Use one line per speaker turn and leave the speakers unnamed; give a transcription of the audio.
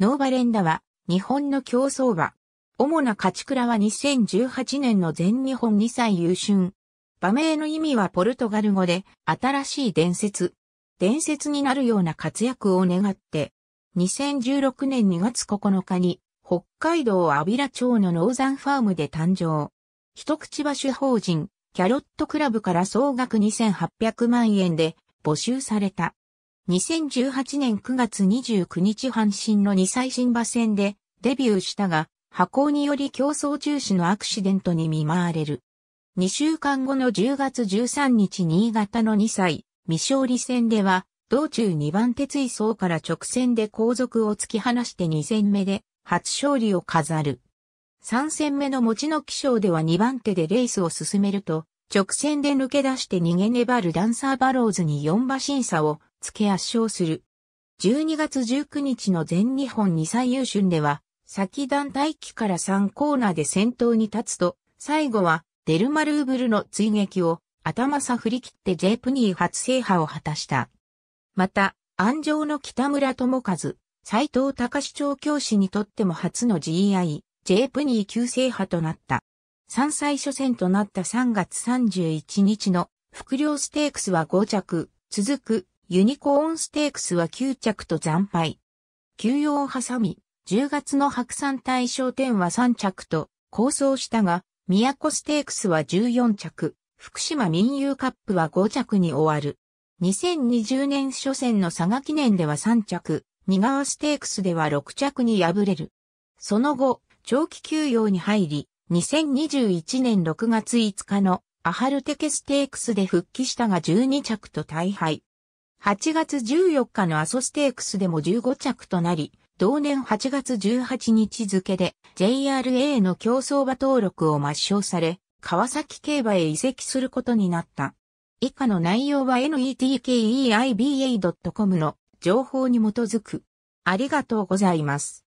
ノーバレンダは、日本の競争馬。主な勝ち倉は2018年の全日本2歳優春。馬名の意味はポルトガル語で、新しい伝説。伝説になるような活躍を願って、2016年2月9日に、北海道アビラ町のノーザンファームで誕生。一口馬主法人、キャロットクラブから総額2800万円で募集された。2018年9月29日阪神の2歳新馬戦でデビューしたが、破行により競争中止のアクシデントに見舞われる。2週間後の10月13日新潟の2歳、未勝利戦では、道中2番手追走から直線で後続を突き放して2戦目で初勝利を飾る。3戦目の持ちの気象では2番手でレースを進めると、直線で抜け出して逃げ粘るダンサーバローズに4馬審査をつけ圧勝する。12月19日の全日本2歳優春では、先団体機から3コーナーで先頭に立つと、最後はデルマルーブルの追撃を頭さ振り切ってジェプニー初制覇を果たした。また、安城の北村智和、斎藤隆長教師にとっても初の GI、ジェプニー級制覇となった。3歳初戦となった3月31日の副領ステークスは5着、続くユニコーンステークスは9着と惨敗。休養を挟み、10月の白山大賞点は3着と、構想したが、都ステークスは14着、福島民友カップは5着に終わる。2020年初戦の佐賀記念では3着、二川ステークスでは6着に敗れる。その後、長期休養に入り、2021年6月5日のアハルテケステークスで復帰したが12着と大敗。8月14日のアソステークスでも15着となり、同年8月18日付で JRA の競走馬登録を抹消され、川崎競馬へ移籍することになった。以下の内容は netkeiba.com の情報に基づく。ありがとうございます。